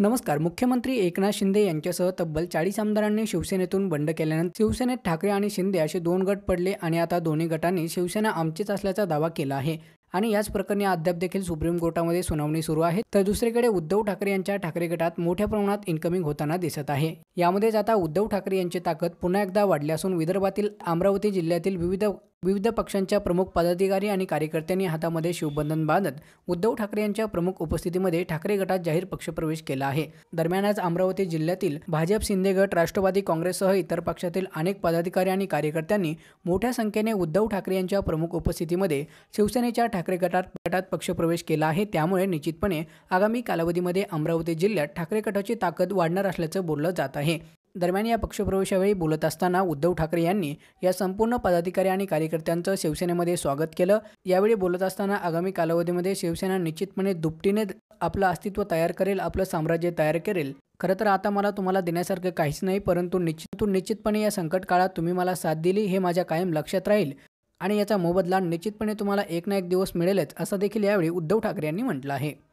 नमस्कार मुख्यमंत्री एकनाथ शिंदे यांच्यासह तब्बल चाळीस आमदारांनी शिवसेनेतून बंड केल्यानंतर शिवसेनेत ठाकरे आणि शिंदे असे दोन गट पडले आणि आता दोन्ही गटांनी शिवसेना आमचीच असल्याचा दावा केला आहे आणि याच प्रकरणी अद्याप देखील सुप्रीम कोर्टामध्ये सुनावणी सुरू आहे तर दुसरीकडे उद्धव ठाकरे यांच्या ठाकरे गटात मोठ्या प्रमाणात इन्कमिंग होताना दिसत आहे यामध्येच आता उद्धव ठाकरे यांची ताकद पुन्हा एकदा वाढली असून विदर्भातील अमरावती जिल्ह्यातील विविध विविध पक्षांच्या प्रमुख पदाधिकारी आणि कार्यकर्त्यांनी हातामध्ये शिवबंधन बांधत उद्धव ठाकरे यांच्या प्रमुख उपस्थितीमध्ये ठाकरे गटात जाहीर पक्षप्रवेश केला आहे दरम्यान आज अमरावती जिल्ह्यातील भाजप शिंदे गट राष्ट्रवादी काँग्रेससह इतर पक्षातील अनेक पदाधिकारी आणि कार्यकर्त्यांनी मोठ्या संख्येने उद्धव ठाकरे यांच्या प्रमुख उपस्थितीमध्ये शिवसेनेच्या ठाकरे गटात गटात पक्षप्रवेश केला आहे त्यामुळे निश्चितपणे आगामी कालावधीमध्ये अमरावती जिल्ह्यात ठाकरे गटाची ताकद वाढणार असल्याचं बोललं जात आहे दरम्यान या पक्षप्रवेशावेळी बोलत असताना उद्धव ठाकरे यांनी या संपूर्ण पदाधिकारी आणि कार्यकर्त्यांचं शिवसेनेमध्ये स्वागत केलं यावेळी बोलत असताना आगामी कालावधीमध्ये शिवसेना निश्चितपणे दुपटीने आपलं अस्तित्व तयार करेल आपलं साम्राज्य तयार करेल खरं तर आता मला तुम्हाला देण्यासारखं काहीच नाही परंतु निश्चित निश्चितपणे या संकट काळात तुम्ही मला साथ दिली हे माझ्या कायम लक्षात राहील आणि याचा मोबदला निश्चितपणे तुम्हाला एक ना एक दिवस मिळेलच असं देखील यावेळी उद्धव ठाकरे यांनी म्हटलं आहे